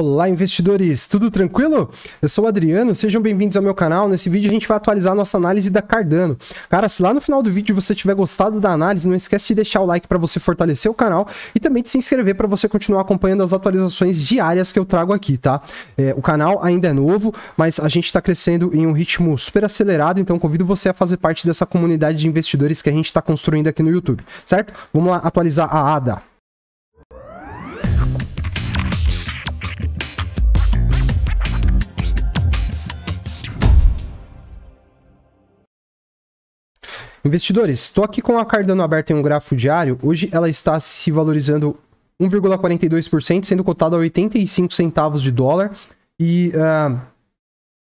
Olá, investidores! Tudo tranquilo? Eu sou o Adriano, sejam bem-vindos ao meu canal. Nesse vídeo a gente vai atualizar a nossa análise da Cardano. Cara, se lá no final do vídeo você tiver gostado da análise, não esquece de deixar o like para você fortalecer o canal e também de se inscrever para você continuar acompanhando as atualizações diárias que eu trago aqui, tá? É, o canal ainda é novo, mas a gente está crescendo em um ritmo super acelerado, então convido você a fazer parte dessa comunidade de investidores que a gente está construindo aqui no YouTube, certo? Vamos lá atualizar a ADA. Investidores, estou aqui com a Cardano aberta em um gráfico diário. Hoje ela está se valorizando 1,42%, sendo cotada a 85 centavos de dólar. E uh,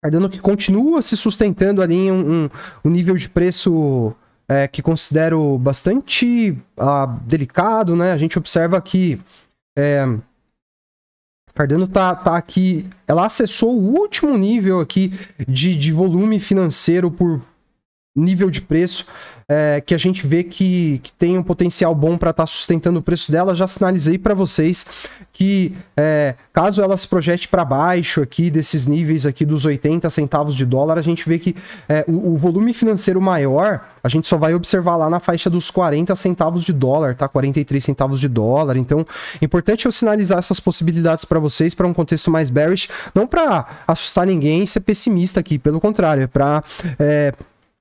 Cardano que continua se sustentando ali em um, um, um nível de preço é, que considero bastante uh, delicado, né? A gente observa que é, Cardano está tá aqui, ela acessou o último nível aqui de, de volume financeiro por nível de preço é, que a gente vê que, que tem um potencial bom para estar tá sustentando o preço dela. Já sinalizei para vocês que é, caso ela se projete para baixo aqui desses níveis aqui dos 80 centavos de dólar, a gente vê que é, o, o, volume financeiro maior a gente só vai observar lá na faixa dos 40 centavos de dólar, tá? 43 centavos de dólar. Então, importante eu sinalizar essas possibilidades para vocês para um contexto mais bearish, não para assustar ninguém e ser pessimista aqui, pelo contrário, é para é,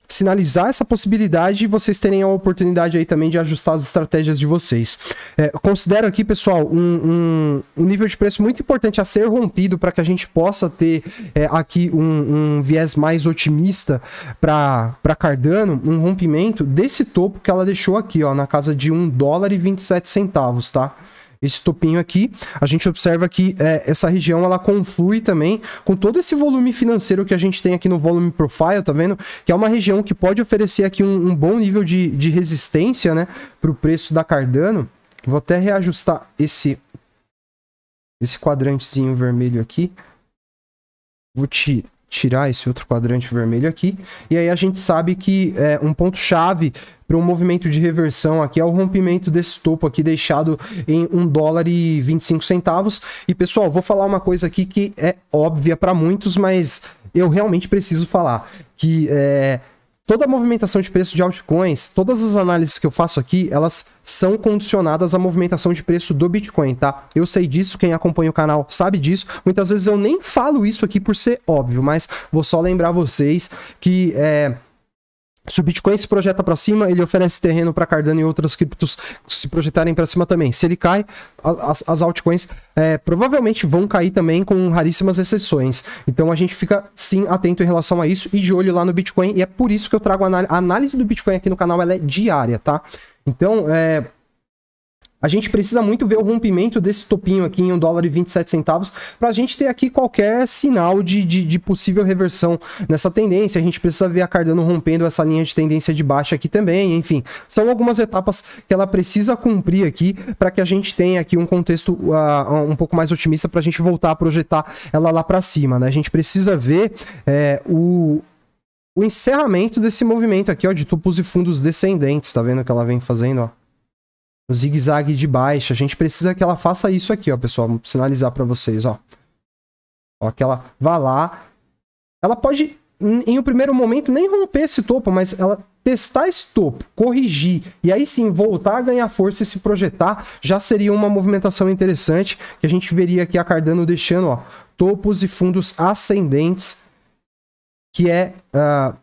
sinalizar essa possibilidade e vocês terem a oportunidade aí também de ajustar as estratégias de vocês. É, considero aqui, pessoal, um, um, um, nível de preço muito importante a ser rompido para que a gente possa ter é, aqui um, um, viés mais otimista para Cardano, um rompimento desse topo que ela deixou aqui, ó, na casa de 1 dólar e 27 centavos, tá? esse topinho aqui, a gente observa que é, essa região ela conflui também com todo esse volume financeiro que a gente tem aqui no volume profile, tá vendo? Que é uma região que pode oferecer aqui um, um bom nível de, de resistência, né, para o preço da Cardano. Vou até reajustar esse esse quadrantezinho vermelho aqui. Vou tirar tirar esse outro quadrante vermelho aqui. E aí a gente sabe que é, um ponto-chave para um movimento de reversão aqui é o rompimento desse topo aqui deixado em 1 dólar e 25 centavos. E pessoal, vou falar uma coisa aqui que é óbvia para muitos, mas eu realmente preciso falar que é toda a movimentação de preço de altcoins, todas as análises que eu faço aqui, elas são condicionadas à movimentação de preço do Bitcoin, tá? Eu sei disso, quem acompanha o canal sabe disso. Muitas vezes eu nem falo isso aqui por ser óbvio, mas vou só lembrar vocês que é se o Bitcoin se projeta para cima, ele oferece terreno para Cardano e outras criptos se projetarem para cima também. Se ele cai, as, as altcoins é, provavelmente vão cair também, com raríssimas exceções. Então a gente fica sim atento em relação a isso e de olho lá no Bitcoin. E é por isso que eu trago a análise do Bitcoin aqui no canal, ela é diária, tá? Então, é, a gente precisa muito ver o rompimento desse topinho aqui em 1 dólar e 27 centavos para a gente ter aqui qualquer sinal de, de, de, possível reversão nessa tendência. A gente precisa ver a Cardano rompendo essa linha de tendência de baixa aqui também. Enfim, são algumas etapas que ela precisa cumprir aqui para que a gente tenha aqui um contexto uh, um pouco mais otimista para a gente voltar a projetar ela lá para cima. Né? A gente precisa ver é, o o encerramento desse movimento aqui, ó, de tupos e fundos descendentes, tá vendo que ela vem fazendo, ó no zigue-zague de baixo. A gente precisa que ela faça isso aqui, ó, pessoal. Vou sinalizar para vocês, ó. Ó, que ela vá lá. Ela pode, em um primeiro momento, nem romper esse topo, mas ela testar esse topo, corrigir e aí sim voltar a ganhar força e se projetar já seria uma movimentação interessante que a gente veria aqui a Cardano deixando ó, topos e fundos ascendentes que é uh,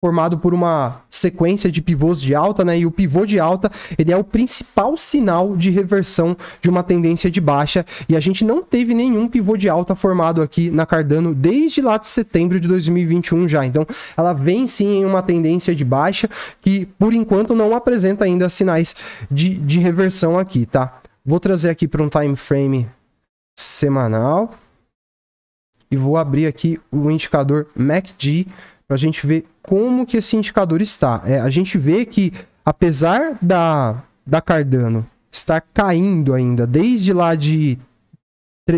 formado por uma sequência de pivôs de alta, né? E o pivô de alta, ele é o principal sinal de reversão de uma tendência de baixa, e a gente não teve nenhum pivô de alta formado aqui na Cardano desde lá de setembro de 2021 já. Então, ela vem sim em uma tendência de baixa que por enquanto não apresenta ainda sinais de, de reversão aqui, tá? Vou trazer aqui para um time frame semanal e vou abrir aqui o indicador MACD para a gente ver como que esse indicador está. É, a gente vê que, apesar da, da Cardano estar caindo ainda, desde lá de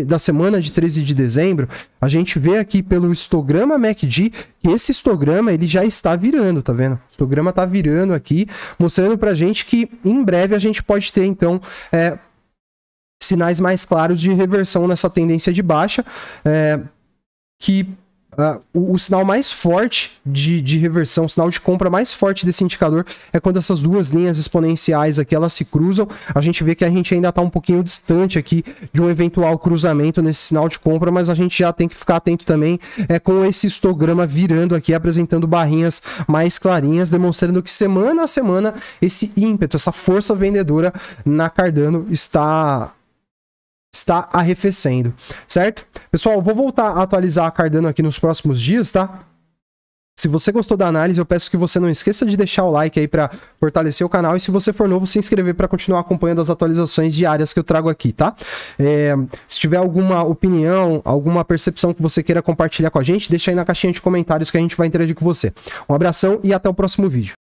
da semana de 13 de dezembro, a gente vê aqui pelo histograma MACD que esse histograma ele já está virando, tá vendo? O histograma está virando aqui, mostrando a gente que em breve a gente pode ter então é, sinais mais claros de reversão nessa tendência de baixa, é, que Uh, o, o, sinal mais forte de, de, reversão, o sinal de compra mais forte desse indicador é quando essas duas linhas exponenciais aqui elas se cruzam. A gente vê que a gente ainda está um pouquinho distante aqui de um eventual cruzamento nesse sinal de compra, mas a gente já tem que ficar atento também é, com esse histograma virando aqui, apresentando barrinhas mais clarinhas, demonstrando que semana a semana esse ímpeto, essa força vendedora na Cardano está está arrefecendo, certo? Pessoal, vou voltar a atualizar a Cardano aqui nos próximos dias, tá? Se você gostou da análise, eu peço que você não esqueça de deixar o like aí para fortalecer o canal e se você for novo, se inscrever para continuar acompanhando as atualizações diárias que eu trago aqui, tá? É, se tiver alguma opinião, alguma percepção que você queira compartilhar com a gente, deixa aí na caixinha de comentários que a gente vai interagir com você. Um abração e até o próximo vídeo.